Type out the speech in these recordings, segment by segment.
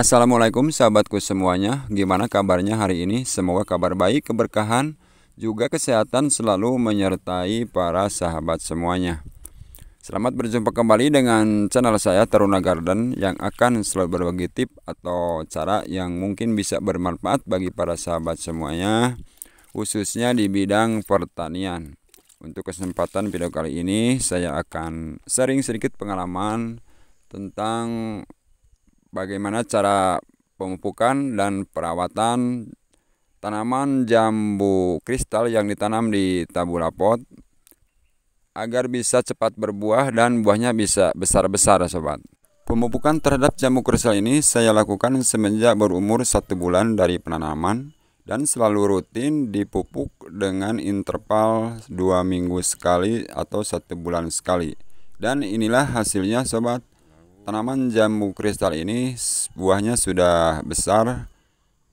Assalamualaikum sahabatku semuanya, gimana kabarnya hari ini? Semoga kabar baik, keberkahan, juga kesehatan selalu menyertai para sahabat semuanya. Selamat berjumpa kembali dengan channel saya Taruna Garden yang akan selalu berbagi tip atau cara yang mungkin bisa bermanfaat bagi para sahabat semuanya khususnya di bidang pertanian. Untuk kesempatan video kali ini saya akan sharing sedikit pengalaman tentang bagaimana cara pemupukan dan perawatan tanaman jambu kristal yang ditanam di tabula pot agar bisa cepat berbuah dan buahnya bisa besar-besar sobat. Pemupukan terhadap jambu kristal ini saya lakukan semenjak berumur satu bulan dari penanaman dan selalu rutin dipupuk dengan interval dua minggu sekali atau satu bulan sekali. Dan inilah hasilnya sobat. Tanaman jambu kristal ini buahnya sudah besar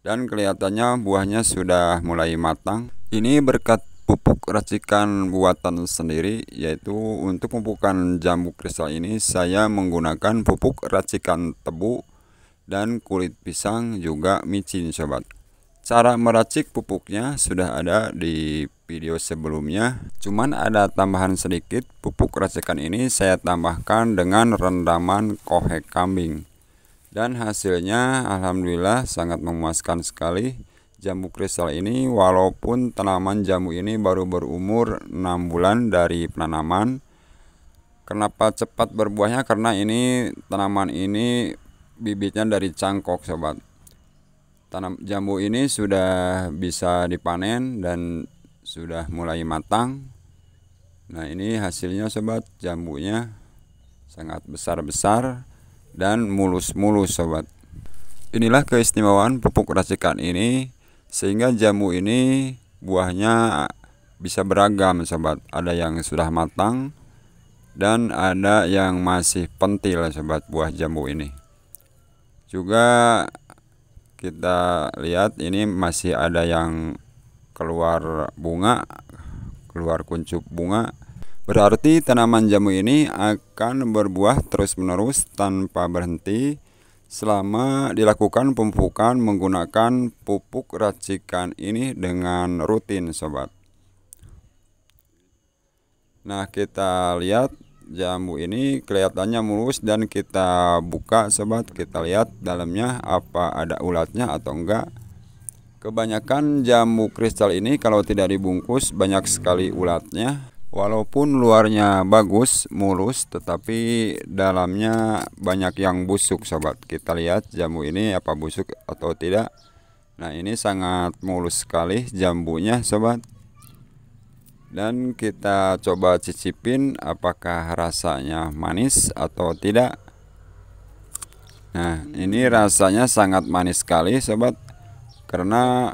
dan kelihatannya buahnya sudah mulai matang. Ini berkat pupuk racikan buatan sendiri yaitu untuk pupukan jambu kristal ini saya menggunakan pupuk racikan tebu dan kulit pisang juga micin sobat. Cara meracik pupuknya sudah ada di video sebelumnya cuman ada tambahan sedikit pupuk racikan ini saya tambahkan dengan rendaman kohek kambing dan hasilnya alhamdulillah sangat memuaskan sekali jamu kristal ini walaupun tanaman jamu ini baru berumur 6 bulan dari penanaman kenapa cepat berbuahnya karena ini tanaman ini bibitnya dari cangkok sobat tanam jambu ini sudah bisa dipanen dan sudah mulai matang nah ini hasilnya sobat jambunya sangat besar-besar dan mulus-mulus sobat inilah keistimewaan pupuk racikan ini sehingga jamu ini buahnya bisa beragam sobat ada yang sudah matang dan ada yang masih pentil sobat buah jambu ini juga kita lihat ini masih ada yang keluar bunga, keluar kuncup bunga. Berarti tanaman jamu ini akan berbuah terus-menerus tanpa berhenti selama dilakukan pemupukan menggunakan pupuk racikan ini dengan rutin sobat. Nah, kita lihat jamu ini kelihatannya mulus dan kita buka sobat, kita lihat dalamnya apa ada ulatnya atau enggak. Kebanyakan jamu kristal ini kalau tidak dibungkus banyak sekali ulatnya. Walaupun luarnya bagus, mulus, tetapi dalamnya banyak yang busuk, sobat. Kita lihat jamu ini apa busuk atau tidak. Nah, ini sangat mulus sekali jambunya, sobat. Dan kita coba cicipin apakah rasanya manis atau tidak. Nah, ini rasanya sangat manis sekali, sobat karena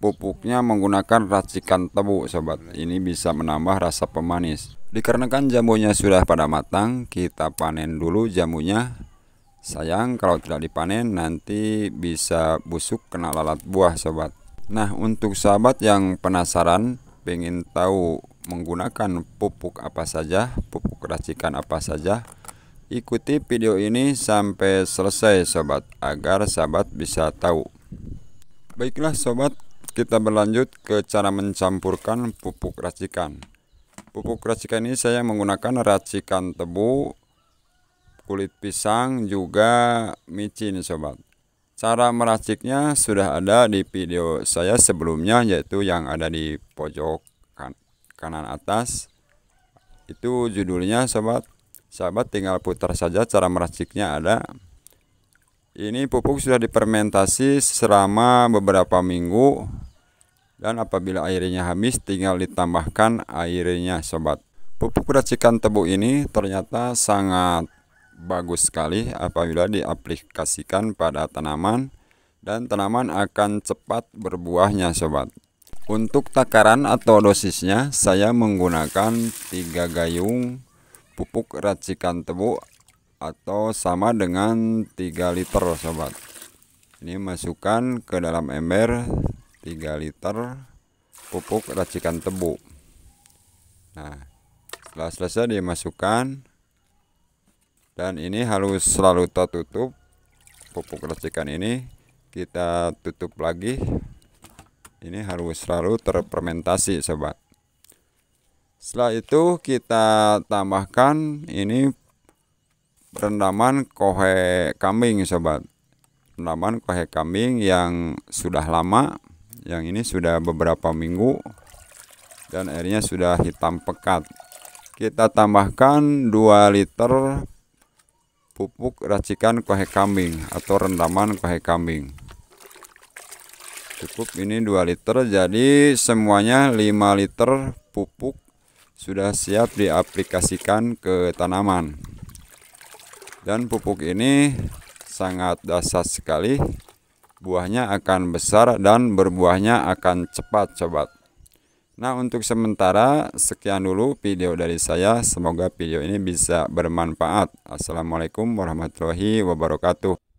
pupuknya menggunakan racikan tebu sobat ini bisa menambah rasa pemanis dikarenakan jamunya sudah pada matang kita panen dulu jamunya sayang kalau tidak dipanen nanti bisa busuk kena lalat buah sobat nah untuk sahabat yang penasaran pengen tahu menggunakan pupuk apa saja pupuk racikan apa saja ikuti video ini sampai selesai sobat agar sahabat bisa tahu Baiklah sobat, kita berlanjut ke cara mencampurkan pupuk racikan. Pupuk racikan ini saya menggunakan racikan tebu, kulit pisang, juga micin sobat. Cara meraciknya sudah ada di video saya sebelumnya yaitu yang ada di pojok kan kanan atas. Itu judulnya sobat. Sahabat tinggal putar saja cara meraciknya ada. Ini pupuk sudah dipermentasi selama beberapa minggu dan apabila airnya habis tinggal ditambahkan airnya sobat. Pupuk racikan tebu ini ternyata sangat bagus sekali apabila diaplikasikan pada tanaman dan tanaman akan cepat berbuahnya sobat. Untuk takaran atau dosisnya saya menggunakan 3 gayung pupuk racikan tebu atau sama dengan 3 liter sobat ini masukkan ke dalam ember 3 liter pupuk racikan tebu nah setelah selesai dimasukkan dan ini harus selalu tertutup pupuk racikan ini kita tutup lagi ini harus selalu terfermentasi sobat setelah itu kita tambahkan ini rendaman kohe kambing sobat rendaman kohe kambing yang sudah lama yang ini sudah beberapa minggu dan airnya sudah hitam pekat kita tambahkan 2 liter pupuk racikan kohe kambing atau rendaman kohe kambing cukup ini 2 liter jadi semuanya 5 liter pupuk sudah siap diaplikasikan ke tanaman dan pupuk ini sangat dasar sekali buahnya akan besar dan berbuahnya akan cepat sobat Nah untuk sementara sekian dulu video dari saya semoga video ini bisa bermanfaat Assalamualaikum warahmatullahi wabarakatuh